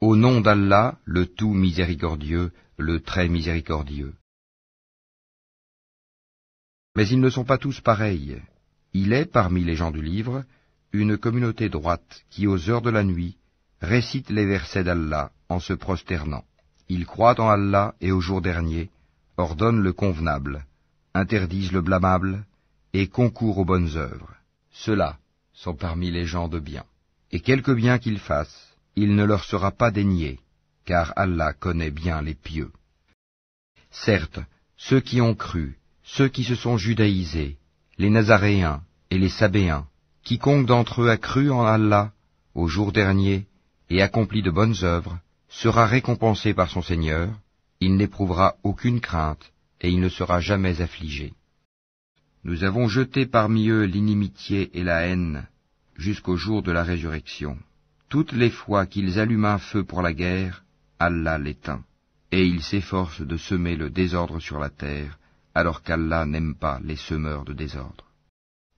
Au nom d'Allah, le tout miséricordieux, le très miséricordieux. Mais ils ne sont pas tous pareils. Il est parmi les gens du livre une communauté droite qui, aux heures de la nuit, récite les versets d'Allah en se prosternant. Ils croient en Allah et au jour dernier, ordonnent le convenable, interdisent le blâmable et concourent aux bonnes œuvres. Ceux-là sont parmi les gens de bien. Et quelque bien qu'ils fassent, il ne leur sera pas dénié, car Allah connaît bien les pieux. Certes, ceux qui ont cru, ceux qui se sont judaïsés, les Nazaréens et les Sabéens, quiconque d'entre eux a cru en Allah, au jour dernier, et accompli de bonnes œuvres, sera récompensé par son Seigneur, il n'éprouvera aucune crainte, et il ne sera jamais affligé. Nous avons jeté parmi eux l'inimitié et la haine jusqu'au jour de la résurrection. Toutes les fois qu'ils allument un feu pour la guerre, Allah l'éteint, et ils s'efforcent de semer le désordre sur la terre, alors qu'Allah n'aime pas les semeurs de désordre.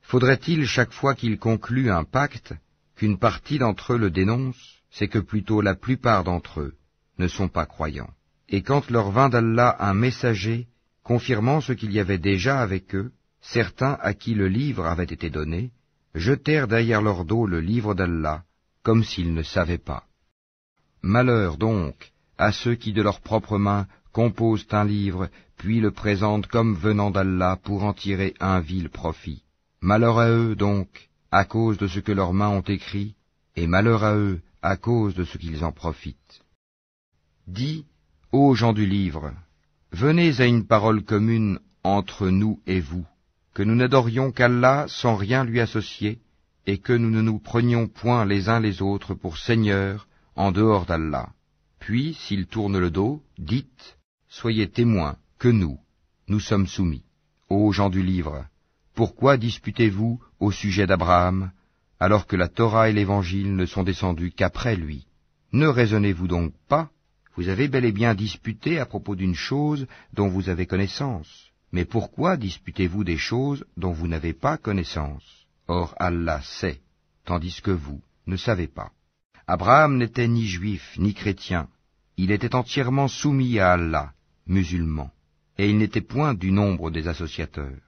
Faudrait-il chaque fois qu'ils concluent un pacte qu'une partie d'entre eux le dénonce, c'est que plutôt la plupart d'entre eux ne sont pas croyants. Et quand leur vint d'Allah un messager, confirmant ce qu'il y avait déjà avec eux, certains à qui le livre avait été donné, jetèrent derrière leur dos le livre d'Allah, comme s'ils ne savaient pas. Malheur donc à ceux qui de leurs propres mains composent un livre, puis le présentent comme venant d'Allah pour en tirer un vil profit. Malheur à eux donc, à cause de ce que leurs mains ont écrit, et malheur à eux à cause de ce qu'ils en profitent. Dis, ô gens du livre, venez à une parole commune entre nous et vous, que nous n'adorions qu'Allah sans rien lui associer, et que nous ne nous prenions point les uns les autres pour seigneurs en dehors d'Allah. Puis, s'ils tournent le dos, dites, Soyez témoins que nous, nous sommes soumis. Ô gens du livre, pourquoi disputez-vous au sujet d'Abraham, alors que la Torah et l'Évangile ne sont descendus qu'après lui Ne raisonnez-vous donc pas Vous avez bel et bien disputé à propos d'une chose dont vous avez connaissance. Mais pourquoi disputez-vous des choses dont vous n'avez pas connaissance Or Allah sait, tandis que vous ne savez pas. Abraham n'était ni juif ni chrétien, il était entièrement soumis à Allah, musulman, et il n'était point du nombre des associateurs.